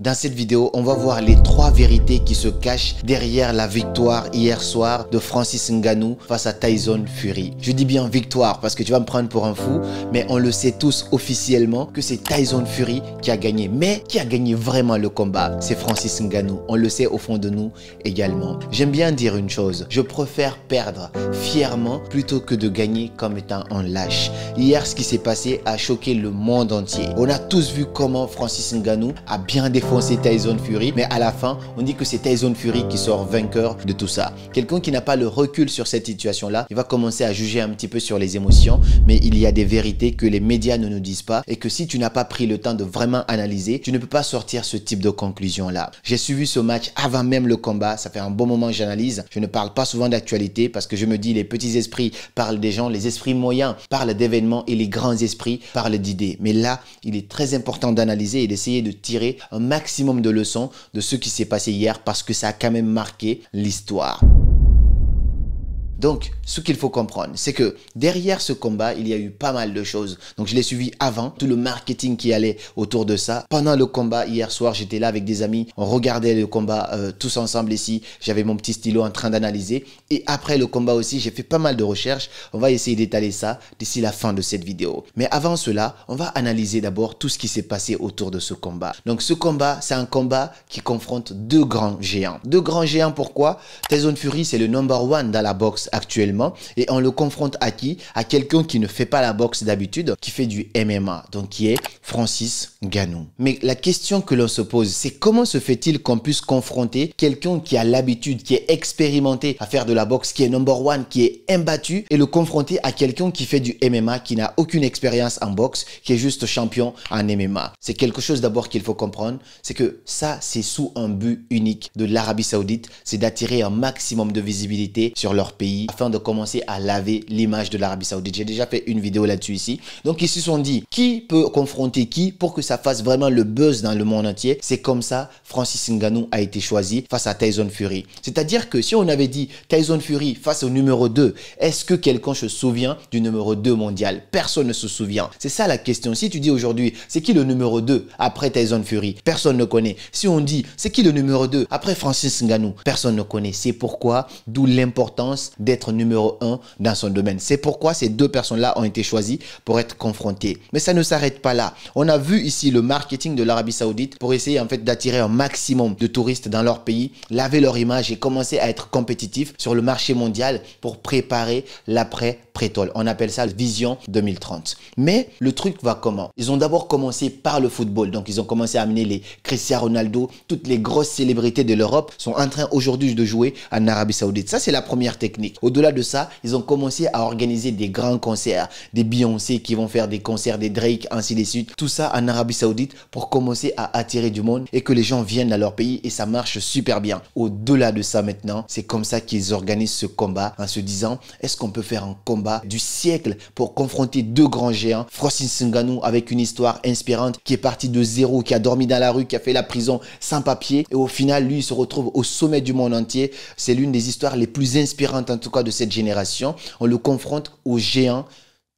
Dans cette vidéo, on va voir les trois vérités qui se cachent derrière la victoire hier soir de Francis Ngannou face à Tyson Fury. Je dis bien victoire parce que tu vas me prendre pour un fou, mais on le sait tous officiellement que c'est Tyson Fury qui a gagné. Mais qui a gagné vraiment le combat C'est Francis Ngannou. On le sait au fond de nous également. J'aime bien dire une chose, je préfère perdre fièrement plutôt que de gagner comme étant un lâche. Hier, ce qui s'est passé a choqué le monde entier. On a tous vu comment Francis Ngannou a bien défendu c'est Tyson Fury, mais à la fin, on dit que c'est Tyson Fury qui sort vainqueur de tout ça. Quelqu'un qui n'a pas le recul sur cette situation-là, il va commencer à juger un petit peu sur les émotions, mais il y a des vérités que les médias ne nous disent pas et que si tu n'as pas pris le temps de vraiment analyser, tu ne peux pas sortir ce type de conclusion-là. J'ai suivi ce match avant même le combat, ça fait un bon moment que j'analyse. Je ne parle pas souvent d'actualité parce que je me dis les petits esprits parlent des gens, les esprits moyens parlent d'événements et les grands esprits parlent d'idées. Mais là, il est très important d'analyser et d'essayer de tirer un maximum de leçons de ce qui s'est passé hier parce que ça a quand même marqué l'histoire. Donc, ce qu'il faut comprendre, c'est que derrière ce combat, il y a eu pas mal de choses. Donc, je l'ai suivi avant, tout le marketing qui allait autour de ça. Pendant le combat, hier soir, j'étais là avec des amis, on regardait le combat euh, tous ensemble ici. J'avais mon petit stylo en train d'analyser. Et après le combat aussi, j'ai fait pas mal de recherches. On va essayer d'étaler ça d'ici la fin de cette vidéo. Mais avant cela, on va analyser d'abord tout ce qui s'est passé autour de ce combat. Donc, ce combat, c'est un combat qui confronte deux grands géants. Deux grands géants, pourquoi Tyson Fury, c'est le number one dans la boxe actuellement et on le confronte à qui À quelqu'un qui ne fait pas la boxe d'habitude, qui fait du MMA, donc qui est Francis Ganou. Mais la question que l'on se pose, c'est comment se fait-il qu'on puisse confronter quelqu'un qui a l'habitude, qui est expérimenté à faire de la boxe, qui est number one, qui est imbattu, et le confronter à quelqu'un qui fait du MMA, qui n'a aucune expérience en boxe, qui est juste champion en MMA. C'est quelque chose d'abord qu'il faut comprendre, c'est que ça, c'est sous un but unique de l'Arabie Saoudite, c'est d'attirer un maximum de visibilité sur leur pays afin de commencer à laver l'image de l'Arabie Saoudite. J'ai déjà fait une vidéo là-dessus ici. Donc ils se sont dit qui peut confronter qui pour que ça fasse vraiment le buzz dans le monde entier. C'est comme ça Francis Ngannou a été choisi face à Tyson Fury. C'est-à-dire que si on avait dit Tyson Fury face au numéro 2, est-ce que quelqu'un se souvient du numéro 2 mondial Personne ne se souvient. C'est ça la question. Si tu dis aujourd'hui c'est qui le numéro 2 après Tyson Fury Personne ne connaît. Si on dit c'est qui le numéro 2 après Francis Ngannou Personne ne connaît. C'est pourquoi d'où l'importance des numéro un dans son domaine. C'est pourquoi ces deux personnes-là ont été choisies pour être confrontées. Mais ça ne s'arrête pas là. On a vu ici le marketing de l'Arabie Saoudite pour essayer en fait d'attirer un maximum de touristes dans leur pays, laver leur image et commencer à être compétitif sur le marché mondial pour préparer l'après prétole. On appelle ça Vision 2030. Mais le truc va comment Ils ont d'abord commencé par le football. Donc ils ont commencé à amener les Cristiano Ronaldo, toutes les grosses célébrités de l'Europe sont en train aujourd'hui de jouer en Arabie Saoudite. Ça c'est la première technique. Au-delà de ça, ils ont commencé à organiser des grands concerts, des Beyoncé qui vont faire des concerts, des Drake, ainsi de suite. Tout ça en Arabie Saoudite pour commencer à attirer du monde et que les gens viennent à leur pays et ça marche super bien. Au-delà de ça maintenant, c'est comme ça qu'ils organisent ce combat en se disant est-ce qu'on peut faire un combat du siècle pour confronter deux grands géants, Frosty Sunganu avec une histoire inspirante qui est partie de zéro, qui a dormi dans la rue, qui a fait la prison sans papier et au final lui se retrouve au sommet du monde entier. C'est l'une des histoires les plus inspirantes en tout cas de cette génération, on le confronte au géant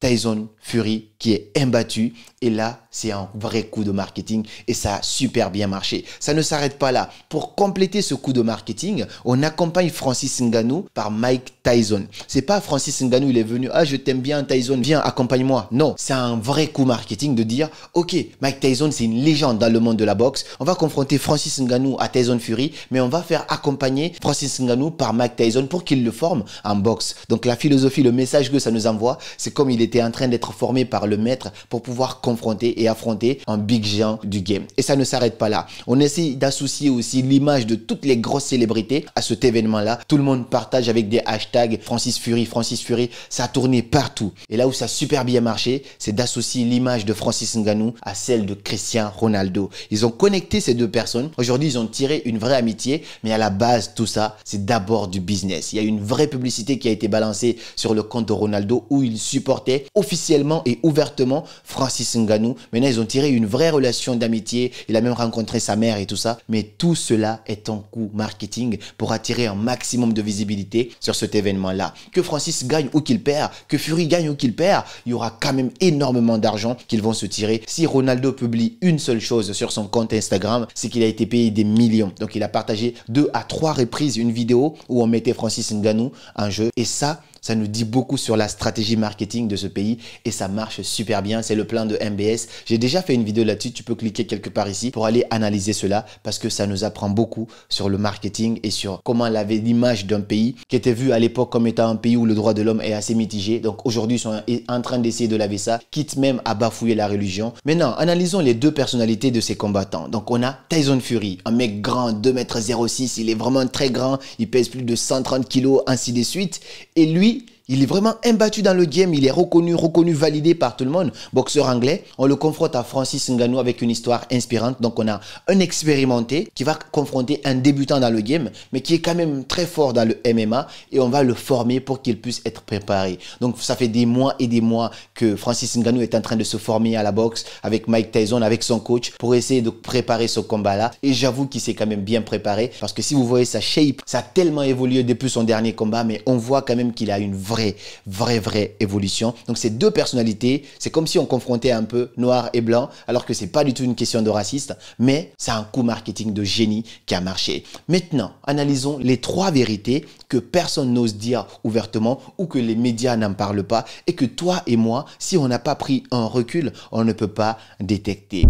Tyson Fury qui est imbattu. Et là, c'est un vrai coup de marketing et ça a super bien marché. Ça ne s'arrête pas là. Pour compléter ce coup de marketing, on accompagne Francis Ngannou par Mike Tyson. C'est pas Francis Ngannou, il est venu, ah, je t'aime bien Tyson, viens, accompagne-moi. Non, c'est un vrai coup marketing de dire, ok, Mike Tyson, c'est une légende dans le monde de la boxe. On va confronter Francis Ngannou à Tyson Fury, mais on va faire accompagner Francis Ngannou par Mike Tyson pour qu'il le forme en boxe. Donc la philosophie, le message que ça nous envoie, c'est comme il était en train d'être formé par le mettre pour pouvoir confronter et affronter un big géant du game. Et ça ne s'arrête pas là. On essaie d'associer aussi l'image de toutes les grosses célébrités à cet événement-là. Tout le monde partage avec des hashtags Francis Fury, Francis Fury. Ça a tourné partout. Et là où ça super bien marché, c'est d'associer l'image de Francis Ngannou à celle de Christian Ronaldo. Ils ont connecté ces deux personnes. Aujourd'hui, ils ont tiré une vraie amitié. Mais à la base, tout ça, c'est d'abord du business. Il y a une vraie publicité qui a été balancée sur le compte de Ronaldo où il supportait officiellement et ouvertement ouvertement Francis Ngannou. Maintenant, ils ont tiré une vraie relation d'amitié. Il a même rencontré sa mère et tout ça. Mais tout cela est en coût marketing pour attirer un maximum de visibilité sur cet événement-là. Que Francis gagne ou qu'il perd, que Fury gagne ou qu'il perd, il y aura quand même énormément d'argent qu'ils vont se tirer. Si Ronaldo publie une seule chose sur son compte Instagram, c'est qu'il a été payé des millions. Donc, il a partagé deux à trois reprises une vidéo où on mettait Francis Ngannou en jeu. Et ça, ça nous dit beaucoup sur la stratégie marketing de ce pays et ça marche super bien. C'est le plan de MBS. J'ai déjà fait une vidéo là-dessus. Tu peux cliquer quelque part ici pour aller analyser cela parce que ça nous apprend beaucoup sur le marketing et sur comment laver l'image d'un pays qui était vu à l'époque comme étant un pays où le droit de l'homme est assez mitigé. Donc aujourd'hui, ils sont en train d'essayer de laver ça, quitte même à bafouiller la religion. Maintenant, analysons les deux personnalités de ces combattants. Donc on a Tyson Fury, un mec grand, 2m06, il est vraiment très grand, il pèse plus de 130 kg, ainsi de suite. Et lui, il est vraiment imbattu dans le game, il est reconnu, reconnu, validé par tout le monde. Boxeur anglais, on le confronte à Francis Ngannou avec une histoire inspirante. Donc on a un expérimenté qui va confronter un débutant dans le game, mais qui est quand même très fort dans le MMA et on va le former pour qu'il puisse être préparé. Donc ça fait des mois et des mois que Francis Ngannou est en train de se former à la boxe avec Mike Tyson, avec son coach, pour essayer de préparer ce combat-là. Et j'avoue qu'il s'est quand même bien préparé parce que si vous voyez sa shape, ça a tellement évolué depuis son dernier combat, mais on voit quand même qu'il a une vraie, vraie, vraie évolution. Donc ces deux personnalités, c'est comme si on confrontait un peu noir et blanc, alors que c'est pas du tout une question de raciste, mais c'est un coup marketing de génie qui a marché. Maintenant, analysons les trois vérités que personne n'ose dire ouvertement ou que les médias n'en parlent pas et que toi et moi, si on n'a pas pris un recul, on ne peut pas détecter.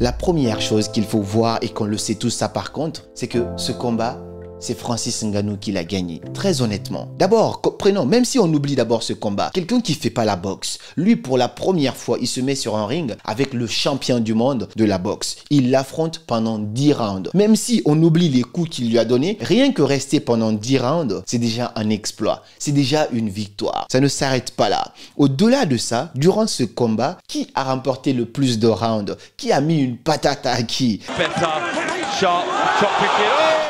La première chose qu'il faut voir, et qu'on le sait tous ça par contre, c'est que ce combat c'est Francis Ngannou qui l'a gagné. Très honnêtement. D'abord, prenons, même si on oublie d'abord ce combat, quelqu'un qui fait pas la boxe, lui pour la première fois, il se met sur un ring avec le champion du monde de la boxe. Il l'affronte pendant 10 rounds. Même si on oublie les coups qu'il lui a donnés, rien que rester pendant 10 rounds, c'est déjà un exploit. C'est déjà une victoire. Ça ne s'arrête pas là. Au-delà de ça, durant ce combat, qui a remporté le plus de rounds Qui a mis une patate à qui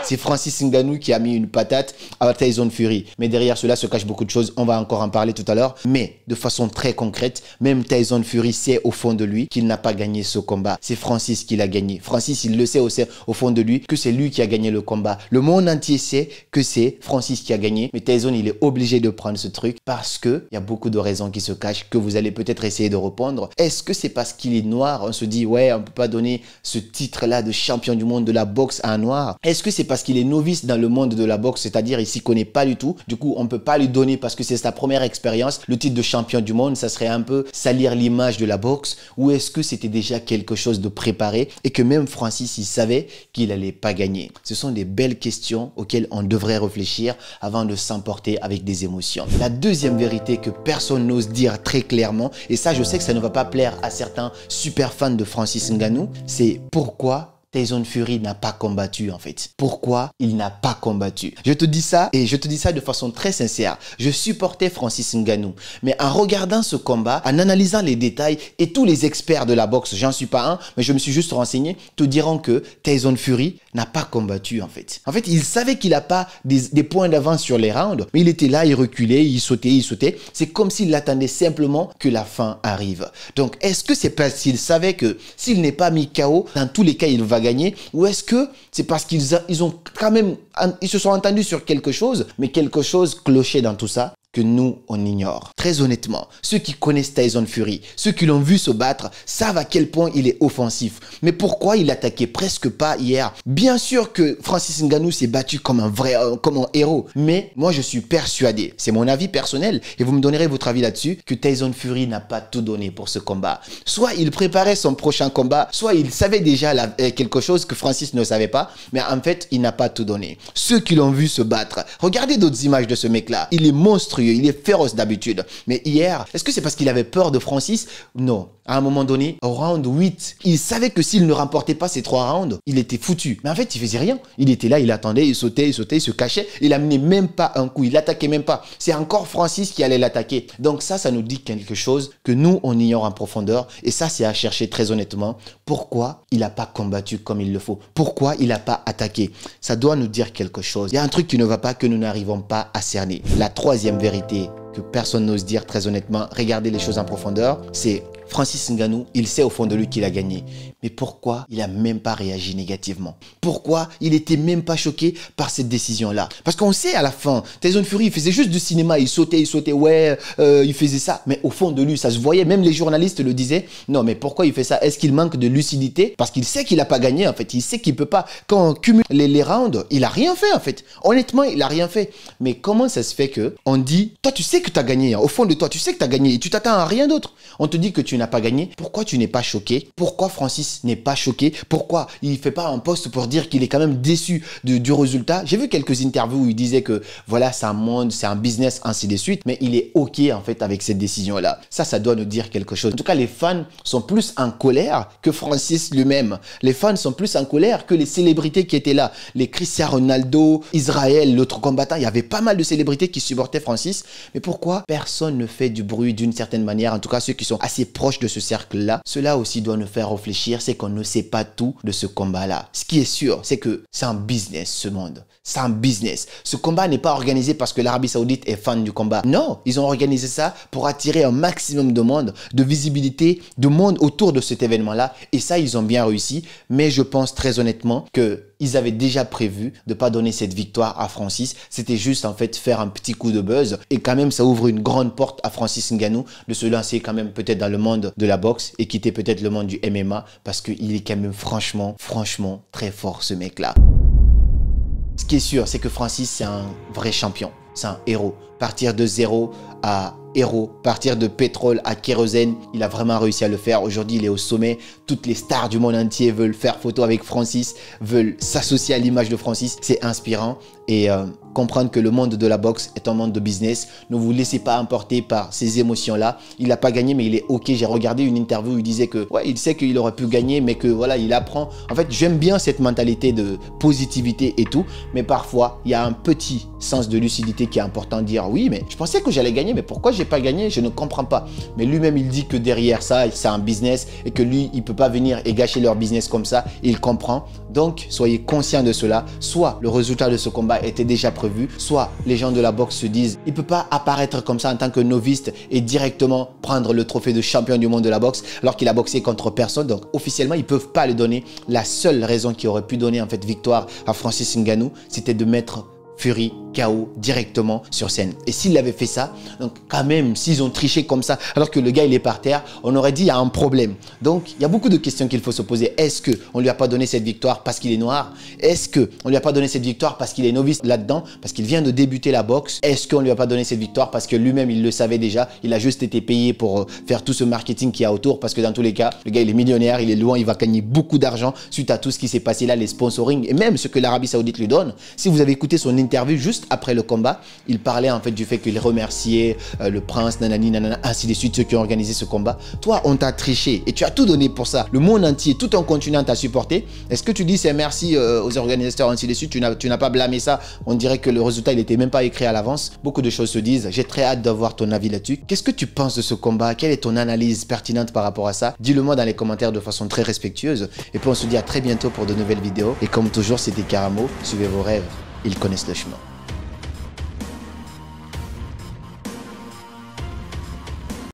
c'est Francis Ngannou qui a mis une patate à Tyson Fury. Mais derrière cela se cache beaucoup de choses. On va encore en parler tout à l'heure. Mais de façon très concrète, même Tyson Fury sait au fond de lui qu'il n'a pas gagné ce combat. C'est Francis qui l'a gagné. Francis, il le sait au fond de lui que c'est lui qui a gagné le combat. Le monde entier sait que c'est Francis qui a gagné. Mais Tyson, il est obligé de prendre ce truc parce que il y a beaucoup de raisons qui se cachent que vous allez peut-être essayer de répondre. Est-ce que c'est parce qu'il est noir On se dit, ouais, on peut pas donner ce titre-là de champion du monde de la boxe à un noir. Est-ce que c'est parce parce qu'il est novice dans le monde de la boxe, c'est-à-dire il s'y connaît pas du tout. Du coup, on peut pas lui donner parce que c'est sa première expérience. Le titre de champion du monde, ça serait un peu salir l'image de la boxe. Ou est-ce que c'était déjà quelque chose de préparé et que même Francis, il savait qu'il allait pas gagner Ce sont des belles questions auxquelles on devrait réfléchir avant de s'emporter avec des émotions. La deuxième vérité que personne n'ose dire très clairement, et ça je sais que ça ne va pas plaire à certains super fans de Francis Ngannou, c'est pourquoi Tyson Fury n'a pas combattu en fait. Pourquoi il n'a pas combattu Je te dis ça et je te dis ça de façon très sincère. Je supportais Francis Ngannou, mais en regardant ce combat, en analysant les détails et tous les experts de la boxe, j'en suis pas un, mais je me suis juste renseigné, te diront que Tyson Fury n'a pas combattu en fait. En fait, il savait qu'il n'a pas des, points d'avance sur les rounds, mais il était là, il reculait, il sautait, il sautait. C'est comme s'il attendait simplement que la fin arrive. Donc, est-ce que c'est parce qu'il savait que s'il n'est pas mis KO, dans tous les cas, il va gagner Ou est-ce que c'est parce qu'ils ont quand même, ils se sont entendus sur quelque chose, mais quelque chose clochait dans tout ça que nous, on ignore. Très honnêtement, ceux qui connaissent Tyson Fury, ceux qui l'ont vu se battre, savent à quel point il est offensif. Mais pourquoi il attaquait presque pas hier Bien sûr que Francis Ngannou s'est battu comme un vrai, euh, comme un héros. Mais moi, je suis persuadé, c'est mon avis personnel, et vous me donnerez votre avis là-dessus, que Tyson Fury n'a pas tout donné pour ce combat. Soit il préparait son prochain combat, soit il savait déjà euh, quelque chose que Francis ne savait pas, mais en fait, il n'a pas tout donné. Ceux qui l'ont vu se battre, regardez d'autres images de ce mec-là. Il est monstrueux il est féroce d'habitude. Mais hier, est-ce que c'est parce qu'il avait peur de Francis Non. À un moment donné, au round 8, il savait que s'il ne remportait pas ces trois rounds, il était foutu. Mais en fait, il faisait rien. Il était là, il attendait, il sautait, il sautait, il se cachait. Il amenait même pas un coup. Il attaquait même pas. C'est encore Francis qui allait l'attaquer. Donc ça, ça nous dit quelque chose que nous, on ignore en profondeur. Et ça, c'est à chercher très honnêtement. Pourquoi il n'a pas combattu comme il le faut Pourquoi il n'a pas attaqué Ça doit nous dire quelque chose. Il y a un truc qui ne va pas que nous n'arrivons pas à cerner. La troisième vérité que personne n'ose dire très honnêtement, regardez les choses en profondeur, c'est Francis Ngannou, il sait au fond de lui qu'il a gagné. Mais pourquoi il n'a même pas réagi négativement Pourquoi il n'était même pas choqué par cette décision-là Parce qu'on sait à la fin, Tyson Fury, il faisait juste du cinéma, il sautait, il sautait, ouais, euh, il faisait ça. Mais au fond de lui, ça se voyait, même les journalistes le disaient, non, mais pourquoi il fait ça Est-ce qu'il manque de lucidité Parce qu'il sait qu'il n'a pas gagné, en fait. Il sait qu'il ne peut pas. Quand on cumule les, les rounds, il n'a rien fait, en fait. Honnêtement, il n'a rien fait. Mais comment ça se fait que on dit, toi, tu sais que tu as gagné, hein. au fond de toi, tu sais que tu as gagné et tu t'attends à rien d'autre. On te dit que tu n'as n'a pas gagné, pourquoi tu n'es pas choqué Pourquoi Francis n'est pas choqué Pourquoi il ne fait pas un poste pour dire qu'il est quand même déçu du résultat J'ai vu quelques interviews où il disait que voilà, c'est un monde, c'est un business, ainsi de suite, mais il est OK en fait avec cette décision-là. Ça, ça doit nous dire quelque chose. En tout cas, les fans sont plus en colère que Francis lui-même. Les fans sont plus en colère que les célébrités qui étaient là. Les Cristiano Ronaldo, Israël, l'autre combattant, il y avait pas mal de célébrités qui supportaient Francis. Mais pourquoi personne ne fait du bruit d'une certaine manière En tout cas, ceux qui sont assez proches proche de ce cercle-là, cela aussi doit nous faire réfléchir, c'est qu'on ne sait pas tout de ce combat-là. Ce qui est sûr, c'est que c'est un business ce monde c'est un business. Ce combat n'est pas organisé parce que l'Arabie Saoudite est fan du combat. Non, ils ont organisé ça pour attirer un maximum de monde, de visibilité, de monde autour de cet événement-là. Et ça, ils ont bien réussi. Mais je pense très honnêtement que ils avaient déjà prévu de pas donner cette victoire à Francis. C'était juste en fait faire un petit coup de buzz. Et quand même, ça ouvre une grande porte à Francis Ngannou de se lancer quand même peut-être dans le monde de la boxe et quitter peut-être le monde du MMA parce qu'il est quand même franchement, franchement très fort ce mec-là. Ce qui est sûr, c'est que Francis, c'est un vrai champion. C'est un héros. Partir de zéro à héros, partir de pétrole à kérosène, il a vraiment réussi à le faire. Aujourd'hui, il est au sommet. Toutes les stars du monde entier veulent faire photo avec Francis, veulent s'associer à l'image de Francis. C'est inspirant et euh, comprendre que le monde de la boxe est un monde de business. Ne vous laissez pas emporter par ces émotions-là. Il n'a pas gagné, mais il est OK. J'ai regardé une interview où il disait que, ouais, il sait qu'il aurait pu gagner, mais que voilà, il apprend. En fait, j'aime bien cette mentalité de positivité et tout, mais parfois, il y a un petit sens de lucidité qui est important de dire oui, mais je pensais que j'allais gagner, mais pourquoi j'ai pas gagné Je ne comprends pas. Mais lui-même, il dit que derrière ça, c'est un business et que lui, il peut pas venir et gâcher leur business comme ça. Il comprend. Donc, soyez conscient de cela. Soit le résultat de ce combat était déjà prévu, soit les gens de la boxe se disent, il peut pas apparaître comme ça en tant que noviste et directement prendre le trophée de champion du monde de la boxe alors qu'il a boxé contre personne. Donc, officiellement, ils ne peuvent pas le donner. La seule raison qui aurait pu donner en fait victoire à Francis Ngannou, c'était de mettre Fury chaos, directement sur scène. Et s'il avait fait ça, donc quand même, s'ils ont triché comme ça, alors que le gars il est par terre, on aurait dit il y a un problème. Donc il y a beaucoup de questions qu'il faut se poser. Est-ce qu'on on lui a pas donné cette victoire parce qu'il est noir Est-ce qu'on on lui a pas donné cette victoire parce qu'il est novice là-dedans, parce qu'il vient de débuter la boxe Est-ce qu'on lui a pas donné cette victoire parce que lui-même il le savait déjà, il a juste été payé pour euh, faire tout ce marketing qui y a autour Parce que dans tous les cas, le gars il est millionnaire, il est loin, il va gagner beaucoup d'argent suite à tout ce qui s'est passé là, les sponsoring et même ce que l'Arabie Saoudite lui donne. Si vous avez écouté son interview juste après le combat, il parlait en fait du fait qu'il remerciait euh, le prince, nanani, nanana, ainsi de suite, ceux qui ont organisé ce combat. Toi, on t'a triché et tu as tout donné pour ça. Le monde entier, tout un continent t'a supporté. Est-ce que tu dis c'est merci euh, aux organisateurs, ainsi de suite Tu n'as pas blâmé ça. On dirait que le résultat, il n'était même pas écrit à l'avance. Beaucoup de choses se disent. J'ai très hâte d'avoir ton avis là-dessus. Qu'est-ce que tu penses de ce combat Quelle est ton analyse pertinente par rapport à ça Dis-le moi dans les commentaires de façon très respectueuse. Et puis on se dit à très bientôt pour de nouvelles vidéos. Et comme toujours, c'était Caramo. Suivez vos rêves ils connaissent le chemin.